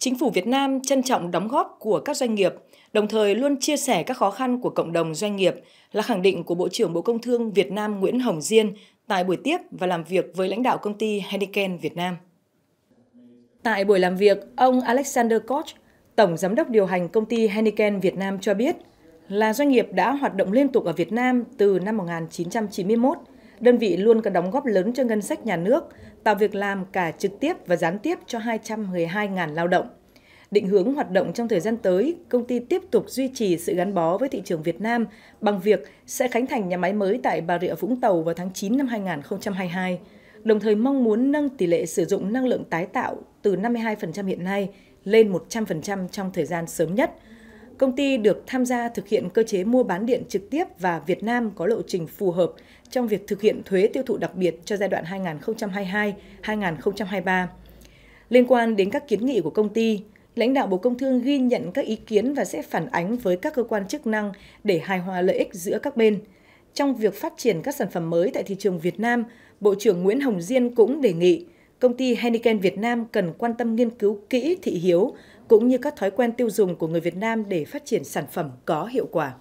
Chính phủ Việt Nam trân trọng đóng góp của các doanh nghiệp, đồng thời luôn chia sẻ các khó khăn của cộng đồng doanh nghiệp là khẳng định của Bộ trưởng Bộ Công Thương Việt Nam Nguyễn Hồng Diên tại buổi tiếp và làm việc với lãnh đạo công ty Heineken Việt Nam. Tại buổi làm việc, ông Alexander Koch, Tổng Giám đốc điều hành công ty Heineken Việt Nam cho biết là doanh nghiệp đã hoạt động liên tục ở Việt Nam từ năm 1991 Đơn vị luôn có đóng góp lớn cho ngân sách nhà nước, tạo việc làm cả trực tiếp và gián tiếp cho 212.000 lao động. Định hướng hoạt động trong thời gian tới, công ty tiếp tục duy trì sự gắn bó với thị trường Việt Nam bằng việc sẽ khánh thành nhà máy mới tại Bà Rịa Vũng Tàu vào tháng 9 năm 2022, đồng thời mong muốn nâng tỷ lệ sử dụng năng lượng tái tạo từ 52% hiện nay lên 100% trong thời gian sớm nhất – Công ty được tham gia thực hiện cơ chế mua bán điện trực tiếp và Việt Nam có lộ trình phù hợp trong việc thực hiện thuế tiêu thụ đặc biệt cho giai đoạn 2022-2023. Liên quan đến các kiến nghị của công ty, lãnh đạo Bộ Công Thương ghi nhận các ý kiến và sẽ phản ánh với các cơ quan chức năng để hài hòa lợi ích giữa các bên. Trong việc phát triển các sản phẩm mới tại thị trường Việt Nam, Bộ trưởng Nguyễn Hồng Diên cũng đề nghị – công ty Heineken Việt Nam cần quan tâm nghiên cứu kỹ thị hiếu cũng như các thói quen tiêu dùng của người Việt Nam để phát triển sản phẩm có hiệu quả.